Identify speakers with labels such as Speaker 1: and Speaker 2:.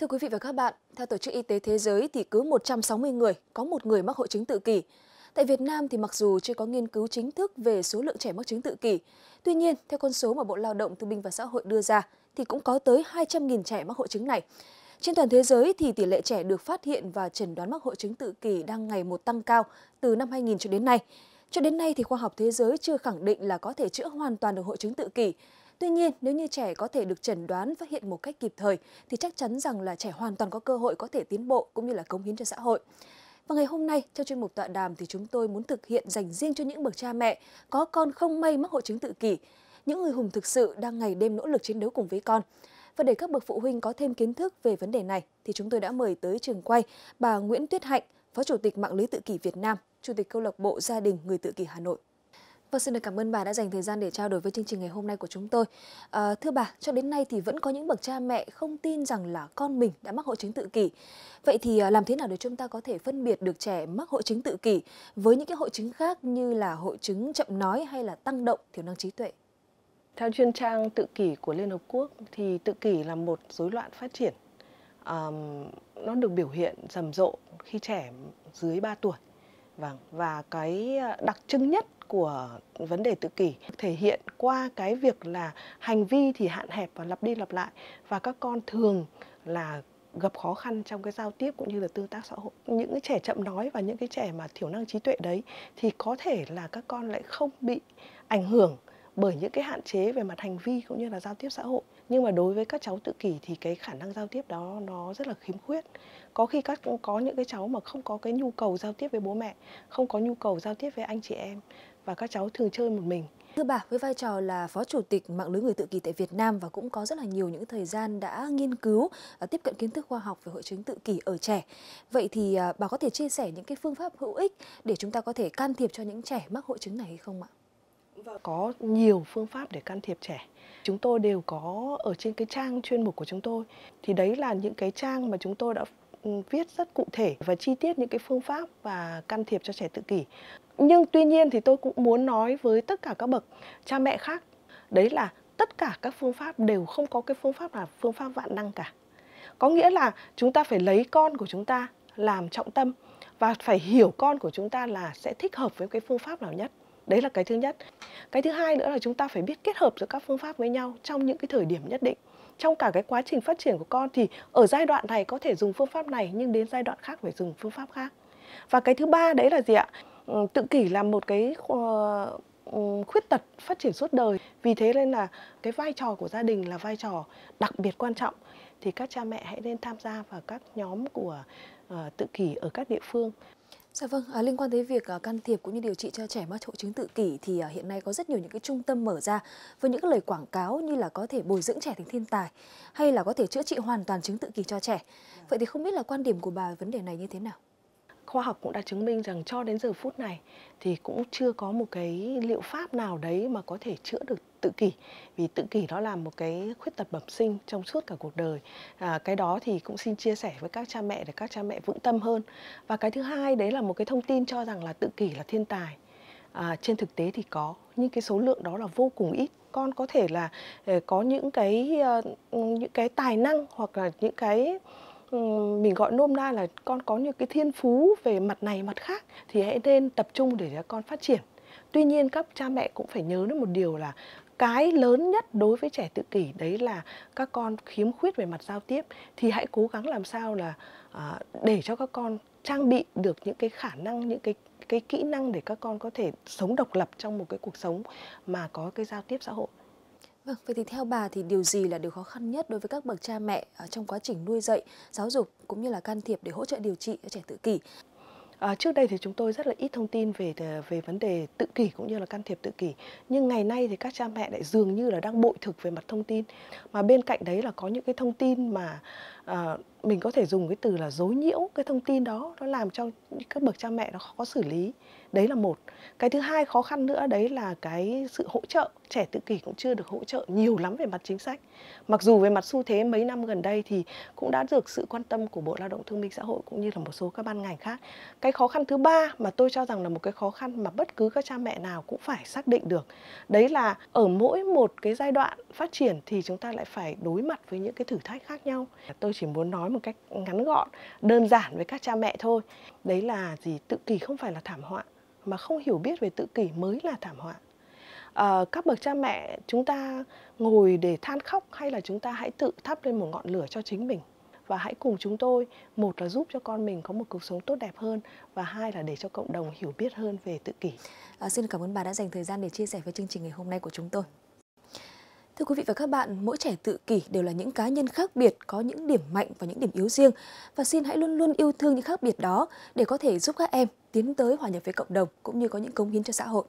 Speaker 1: Thưa quý vị và các bạn, theo Tổ chức Y tế Thế giới thì cứ 160 người có một người mắc hội chứng tự kỷ. Tại Việt Nam thì mặc dù chưa có nghiên cứu chính thức về số lượng trẻ mắc chứng tự kỷ, tuy nhiên theo con số mà Bộ Lao động Thương binh và Xã hội đưa ra thì cũng có tới 200.000 trẻ mắc hội chứng này. Trên toàn thế giới thì tỷ lệ trẻ được phát hiện và chẩn đoán mắc hội chứng tự kỷ đang ngày một tăng cao từ năm 2000 cho đến nay. Cho đến nay thì khoa học thế giới chưa khẳng định là có thể chữa hoàn toàn được hội chứng tự kỷ, Tuy nhiên, nếu như trẻ có thể được chẩn đoán phát hiện một cách kịp thời thì chắc chắn rằng là trẻ hoàn toàn có cơ hội có thể tiến bộ cũng như là cống hiến cho xã hội. Và ngày hôm nay trong chuyên mục tọa đàm thì chúng tôi muốn thực hiện dành riêng cho những bậc cha mẹ có con không may mắc hội chứng tự kỷ, những người hùng thực sự đang ngày đêm nỗ lực chiến đấu cùng với con. Và để các bậc phụ huynh có thêm kiến thức về vấn đề này thì chúng tôi đã mời tới trường quay bà Nguyễn Tuyết Hạnh, Phó Chủ tịch Mạng lưới tự kỷ Việt Nam, Chủ tịch câu lạc bộ gia đình người tự kỷ Hà Nội. Vâng, xin được cảm ơn bà đã dành thời gian để trao đổi với chương trình ngày hôm nay của chúng tôi. À, thưa bà, cho đến nay thì vẫn có những bậc cha mẹ không tin rằng là con mình đã mắc hội chứng tự kỷ. Vậy thì ờ, làm thế nào để chúng ta có thể phân biệt được trẻ mắc hội chứng tự kỷ với những cái hội chứng khác như
Speaker 2: là hội chứng chậm nói hay là tăng động thiếu năng trí tuệ? Theo chuyên trang tự kỷ của Liên Hợp Quốc thì tự kỷ là một rối loạn phát triển. à, nó được biểu hiện rầm rộ khi trẻ dưới 3 tuổi Vâng, và cái ờ, đặc trưng nhất của vấn đề tự kỷ thể hiện qua cái việc là hành vi thì hạn hẹp và lặp đi lặp lại và các con thường là gặp khó khăn trong cái giao tiếp cũng như là tương tác xã hội những cái trẻ chậm nói và những cái trẻ mà thiểu năng trí tuệ đấy thì có thể là các con lại không bị ảnh hưởng bởi những cái hạn chế về mặt hành vi cũng như là giao tiếp xã hội nhưng mà đối với các cháu tự kỷ thì cái khả năng giao tiếp đó nó rất là khiếm khuyết có khi các có những cái cháu mà không có cái nhu cầu giao tiếp với bố mẹ không có nhu cầu giao tiếp với anh chị em và các cháu thường chơi một mình Thưa bà, với vai trò là Phó Chủ tịch Mạng lưới người tự kỷ tại Việt Nam
Speaker 1: và cũng có rất là nhiều những thời gian đã nghiên cứu, à, tiếp cận kiến thức khoa học về hội chứng tự kỷ ở trẻ. Vậy thì à, bà có thể chia sẻ những cái phương pháp hữu ích để chúng ta có thể can thiệp cho những trẻ
Speaker 2: mắc hội chứng này hay không ạ? Có nhiều phương pháp để can thiệp trẻ. Chúng tôi đều có ở trên cái trang chuyên mục của chúng tôi. Thì đấy là những cái trang mà chúng tôi đã ừ, viết rất cụ thể và chi tiết những cái phương pháp và can thiệp cho trẻ tự kỷ. Nhưng tuy nhiên thì tôi cũng muốn nói với tất cả các bậc cha mẹ khác, đấy là tất cả các phương pháp đều không có cái phương pháp là phương pháp vạn năng cả. Có nghĩa là chúng ta phải lấy con của chúng ta làm trọng tâm và phải hiểu con của chúng ta là sẽ thích hợp với cái phương pháp nào nhất đấy là cái thứ nhất cái thứ hai nữa là chúng ta phải biết kết hợp giữa các phương pháp với nhau trong những cái thời điểm nhất định trong cả cái quá trình phát triển của con thì ở giai đoạn này có thể dùng phương pháp này nhưng đến giai đoạn khác phải dùng phương pháp khác và cái thứ ba đấy là gì ạ ừ, tự kỷ là một cái ừ, khuyết tật phát triển suốt đời vì thế nên là cái vai trò của gia đình là vai trò đặc biệt quan trọng thì các cha mẹ hãy nên tham gia vào các nhóm của ờ, tự kỷ ở các địa phương Dạ vâng, à, liên quan tới việc à, can thiệp cũng như điều trị cho trẻ
Speaker 1: mắc hội chứng tự kỷ thì à, hiện nay có rất nhiều những cái trung tâm mở ra với những cái lời quảng cáo như là có thể bồi dưỡng trẻ thành thiên tài hay là có thể chữa trị hoàn toàn chứng tự kỷ cho trẻ. Vậy thì không biết là quan điểm của bà về vấn đề này như thế nào?
Speaker 2: khoa học cũng đã chứng minh rằng cho đến giờ phút này thì cũng chưa có một cái liệu pháp nào đấy mà có thể chữa được tự kỷ vì tự kỷ đó là một cái khuyết tật bẩm sinh trong suốt cả cuộc đời à, cái đó thì cũng xin chia sẻ với các cha mẹ để các cha mẹ vững tâm hơn và cái thứ hai đấy là một cái thông tin cho rằng là tự kỷ là thiên tài à, trên thực tế thì có nhưng cái số lượng đó là vô cùng ít con có thể là ờ, có những cái ờ, những cái tài năng hoặc là những cái Ừ, mình gọi nôm na là con có những cái thiên phú về mặt này mặt khác thì hãy nên tập trung để cho con phát triển tuy nhiên các cha mẹ cũng phải nhớ đến một điều là cái lớn nhất đối với trẻ tự kỷ đấy là các con khiếm khuyết về mặt giao tiếp thì hãy cố gắng làm sao là à, để cho các con trang bị được những cái khả năng những cái cái kỹ năng để các con có thể sống độc lập trong một cái cuộc sống mà có cái giao tiếp xã hội Vâng, vậy thì theo bà thì
Speaker 1: điều gì là điều khó khăn nhất đối với các bậc cha mẹ ờ, trong quá trình nuôi dạy, giáo dục cũng như là can thiệp để
Speaker 2: hỗ trợ điều trị cho trẻ tự kỷ? À, trước đây thì chúng tôi rất là ít thông tin về về vấn đề tự kỷ cũng như là can thiệp tự kỷ nhưng ngày nay thì các cha mẹ lại dường như là đang bội thực về mặt thông tin mà bên cạnh đấy là có những cái thông tin mà à, mình có thể dùng cái từ là dối nhiễu cái thông tin đó nó làm cho các bậc cha mẹ nó khó xử lý đấy là một cái thứ hai khó khăn nữa đấy là cái sự hỗ trợ trẻ tự kỷ cũng chưa được hỗ trợ nhiều lắm về mặt chính sách mặc dù về mặt xu thế mấy năm gần đây thì cũng đã được sự quan tâm của bộ lao động thương minh xã hội cũng như là một số các ban ngành khác cái khó khăn thứ ba mà tôi cho rằng là một cái khó khăn mà bất cứ các cha mẹ nào cũng phải xác định được đấy là ở mỗi một cái giai đoạn phát triển thì chúng ta lại phải đối mặt với những cái thử thách khác nhau tôi chỉ muốn nói một cách ngắn gọn đơn giản với các cha mẹ thôi đấy là gì tự kỷ không phải là thảm họa mà không hiểu biết về tự kỷ mới là thảm họa à, các bậc cha mẹ chúng ta ngồi để than khóc hay là chúng ta hãy tự thắp lên một ngọn lửa cho chính mình và hãy cùng chúng tôi một là giúp cho con mình có một cuộc sống tốt đẹp hơn và hai là để cho cộng đồng hiểu biết hơn về tự kỷ. À,
Speaker 1: xin cảm ơn bà đã dành thời gian để chia sẻ với chương trình ngày hôm nay của chúng tôi. Thưa quý vị và các bạn, mỗi trẻ tự kỷ đều là những cá nhân khác biệt có những điểm mạnh và những điểm yếu riêng và xin hãy luôn luôn yêu thương những khác biệt đó để có thể giúp các em tiến tới hòa nhập với cộng đồng cũng như có những cống hiến cho xã hội.